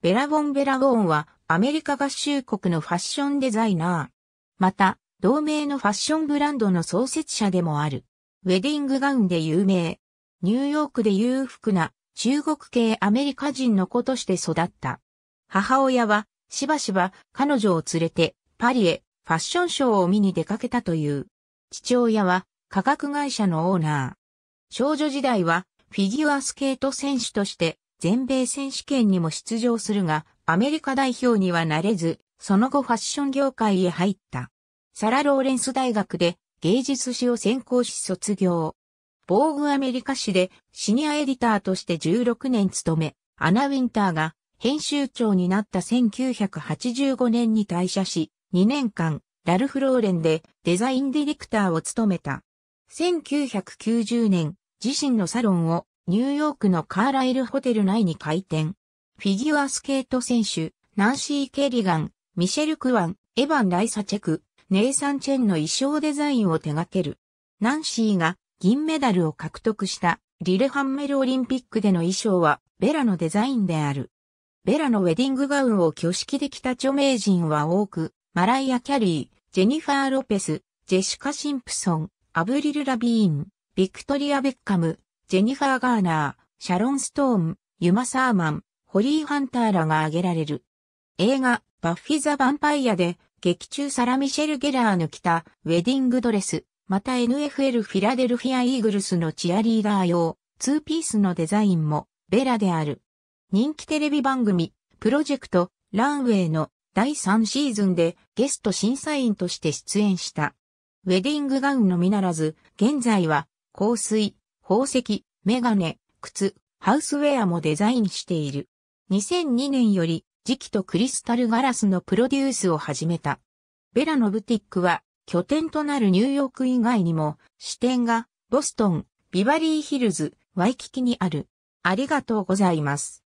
ベラボン・ベラボンはアメリカ合衆国のファッションデザイナー。また、同名のファッションブランドの創設者でもある。ウェディングガウンで有名。ニューヨークで裕福な中国系アメリカ人の子として育った。母親はしばしば彼女を連れてパリへファッションショーを見に出かけたという。父親は化学会社のオーナー。少女時代はフィギュアスケート選手として全米選手権にも出場するが、アメリカ代表にはなれず、その後ファッション業界へ入った。サラ・ローレンス大学で芸術史を専攻し卒業。防具アメリカ史でシニアエディターとして16年務め、アナ・ウィンターが編集長になった1985年に退社し、2年間、ラルフ・ローレンでデザインディレクターを務めた。1990年、自身のサロンをニューヨークのカーライルホテル内に開店。フィギュアスケート選手、ナンシー・ケリガン、ミシェル・クワン、エヴァン・ライサチェク、ネイサン・チェンの衣装デザインを手掛ける。ナンシーが銀メダルを獲得したリレハンメルオリンピックでの衣装はベラのデザインである。ベラのウェディングガウンを挙式で着た著名人は多く、マライア・キャリー、ジェニファー・ロペス、ジェシカ・シンプソン、アブリル・ラビーン、ビクトリア・ベッカム、ジェニファー・ガーナー、シャロン・ストーン、ユマ・サーマン、ホリー・ハンターらが挙げられる。映画、バッフィ・ザ・ヴァンパイアで、劇中サラ・ミシェル・ゲラーの着た、ウェディングドレス、また NFL フィラデルフィア・イーグルスのチアリーダー用、ツーピースのデザインも、ベラである。人気テレビ番組、プロジェクト、ランウェイの第3シーズンでゲスト審査員として出演した。ウェディングガウンのみならず、現在は、香水、宝石、メガネ、靴、ハウスウェアもデザインしている。2002年より磁期とクリスタルガラスのプロデュースを始めた。ベラのブティックは拠点となるニューヨーク以外にも支店がボストン、ビバリーヒルズ、ワイキキにある。ありがとうございます。